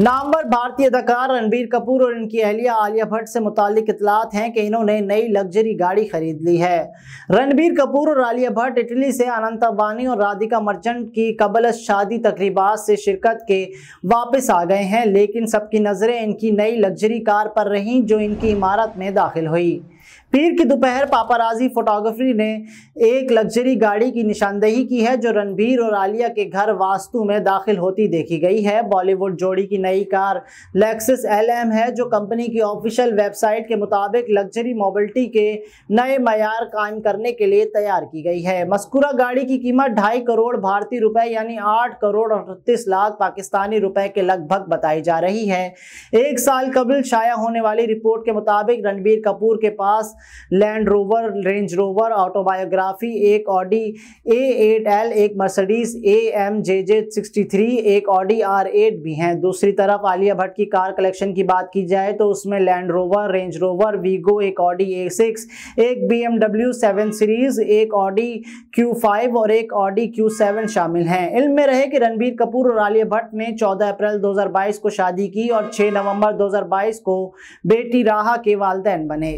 नामवर भारतीय अदाकार रणबीर कपूर और इनकी अहलिया आलिया भट्ट से मुतालिक इतलात हैं कि इन्होंने नई लग्जरी गाड़ी खरीद ली है रणबीर कपूर और आलिया भट्ट इटली से अनंत अबानी और राधिका मर्चेंट की कबल शादी तकरीबा से शिरकत के वापस आ गए हैं लेकिन सबकी नज़रें इनकी नई लग्जरी कार पर रहीं जो इनकी इमारत में दाखिल हुई पीर की दोपहर पापाराजी फोटोग्राफी ने एक लग्जरी गाड़ी की निशानदेही की है जो रणबीर और आलिया के घर वास्तु में दाखिल होती देखी गई है बॉलीवुड जोड़ी की नई कार लेक्सिस एलएम है जो कंपनी की ऑफिशियल वेबसाइट के मुताबिक लग्जरी मोबिलिटी के नए मैार कायम करने के लिए तैयार की गई है मस्कुरा गाड़ी की कीमत ढाई करोड़ भारतीय रुपए यानी आठ करोड़ अड़तीस लाख पाकिस्तानी रुपए के लगभग बताई जा रही है एक साल कबल शाया होने वाली रिपोर्ट के मुताबिक रणबीर कपूर के पास पास Land Rover Range Rover Autobiography एक ऑडी ए एट एल एक Mercedes A M J J sixty three एक ऑडी आर एट भी हैं दूसरी तरफ आलिया भट्ट की कार कलेक्शन की बात की जाए तो उसमें Land Rover Range Rover Vigo एक ऑडी ए सिक्स एक B M W seven series एक ऑडी क्यू फाइव और एक ऑडी क्यू सेवन शामिल हैं इल्म में रहे कि रणबीर कपूर और आलिया भट्ट ने चौदह अप्रैल दो हज़ार बाईस को शादी की और छः नवंबर दो हज़ार बाईस को बेटी राहा के वालदेन बने